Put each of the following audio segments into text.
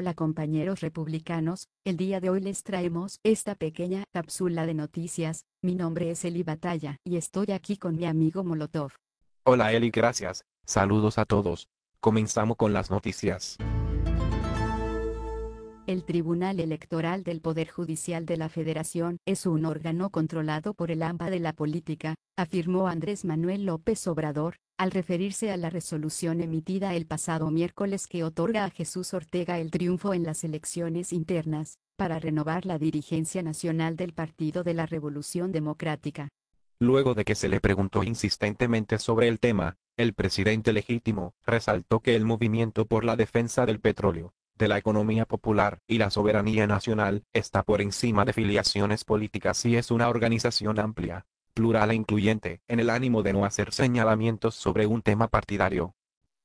Hola compañeros republicanos, el día de hoy les traemos esta pequeña cápsula de noticias, mi nombre es Eli Batalla y estoy aquí con mi amigo Molotov. Hola Eli, gracias, saludos a todos. Comenzamos con las noticias. El Tribunal Electoral del Poder Judicial de la Federación es un órgano controlado por el AMPA de la política, afirmó Andrés Manuel López Obrador, al referirse a la resolución emitida el pasado miércoles que otorga a Jesús Ortega el triunfo en las elecciones internas, para renovar la dirigencia nacional del Partido de la Revolución Democrática. Luego de que se le preguntó insistentemente sobre el tema, el presidente legítimo resaltó que el movimiento por la defensa del petróleo de la economía popular y la soberanía nacional, está por encima de filiaciones políticas y es una organización amplia, plural e incluyente, en el ánimo de no hacer señalamientos sobre un tema partidario,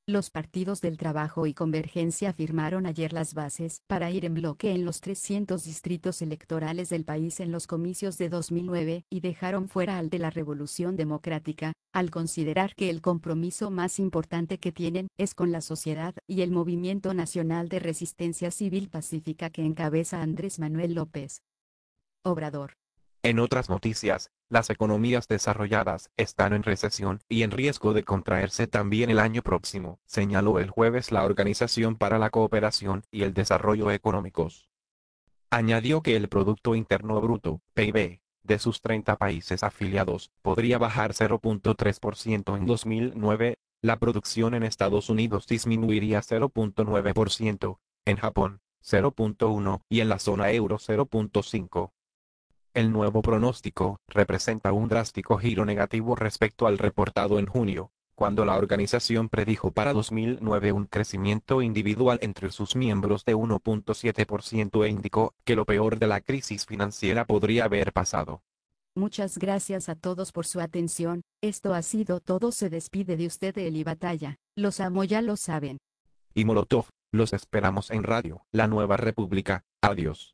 los partidos del Trabajo y Convergencia firmaron ayer las bases para ir en bloque en los 300 distritos electorales del país en los comicios de 2009 y dejaron fuera al de la Revolución Democrática, al considerar que el compromiso más importante que tienen es con la sociedad y el Movimiento Nacional de Resistencia Civil Pacífica que encabeza Andrés Manuel López Obrador. En otras noticias, las economías desarrolladas están en recesión y en riesgo de contraerse también el año próximo, señaló el jueves la Organización para la Cooperación y el Desarrollo Económicos. Añadió que el Producto Interno Bruto, PIB, de sus 30 países afiliados, podría bajar 0.3% en 2009, la producción en Estados Unidos disminuiría 0.9%, en Japón 0.1 y en la zona euro 0.5. El nuevo pronóstico representa un drástico giro negativo respecto al reportado en junio, cuando la organización predijo para 2009 un crecimiento individual entre sus miembros de 1.7% e indicó que lo peor de la crisis financiera podría haber pasado. Muchas gracias a todos por su atención, esto ha sido todo se despide de usted Eli Batalla, los amo ya lo saben. Y Molotov, los esperamos en Radio, La Nueva República, adiós.